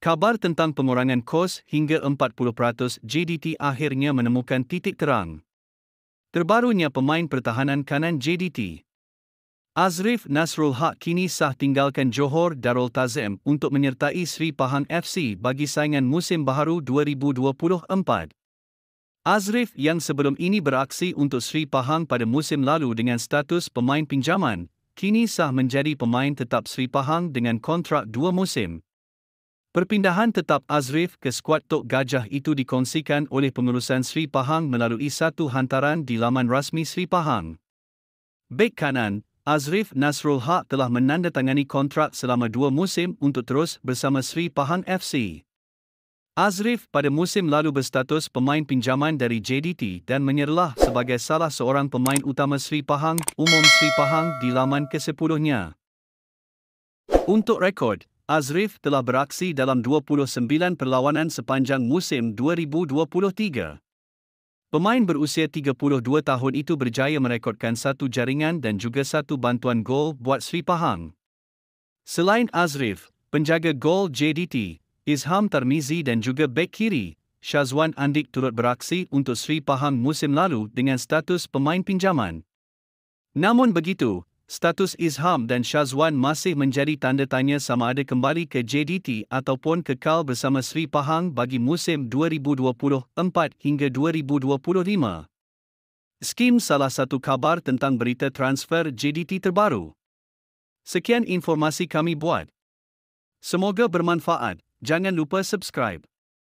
Kabar tentang pengurangan kos hingga 40% JDT akhirnya menemukan titik terang. Terbarunya pemain pertahanan kanan JDT, Azrif Nasrul Haq kini sah tinggalkan Johor Darul Tazim untuk menyertai Sri Pahang FC bagi saingan musim baharu 2024. Azrif yang sebelum ini beraksi untuk Sri Pahang pada musim lalu dengan status pemain pinjaman, kini sah menjadi pemain tetap Sri Pahang dengan kontrak dua musim. Perpindahan tetap Azrif ke skuad Tok Gajah itu dikongsikan oleh pengurusan Sri Pahang melalui satu hantaran di laman rasmi Sri Pahang. Bek kanan, Azrif Nasrul Haq telah menandatangani kontrak selama dua musim untuk terus bersama Sri Pahang FC. Azrif pada musim lalu berstatus pemain pinjaman dari JDT dan menyerlah sebagai salah seorang pemain utama Sri Pahang, umum Sri Pahang di laman kesepuluhnya. Untuk rekod, Azrif telah beraksi dalam 29 perlawanan sepanjang musim 2023. Pemain berusia 32 tahun itu berjaya merekodkan satu jaringan dan juga satu bantuan gol buat Sri Pahang. Selain Azrif, penjaga gol JDT, Izham Tarmizi dan juga bek kiri, Shazwan Andik turut beraksi untuk Sri Pahang musim lalu dengan status pemain pinjaman. Namun begitu, status Izham dan Shazwan masih menjadi tanda tanya sama ada kembali ke JDT ataupun kekal bersama Sri Pahang bagi musim 2024 hingga 2025. Skim salah satu kabar tentang berita transfer JDT terbaru. Sekian informasi kami buat. Semoga bermanfaat. Jangan lupa subscribe.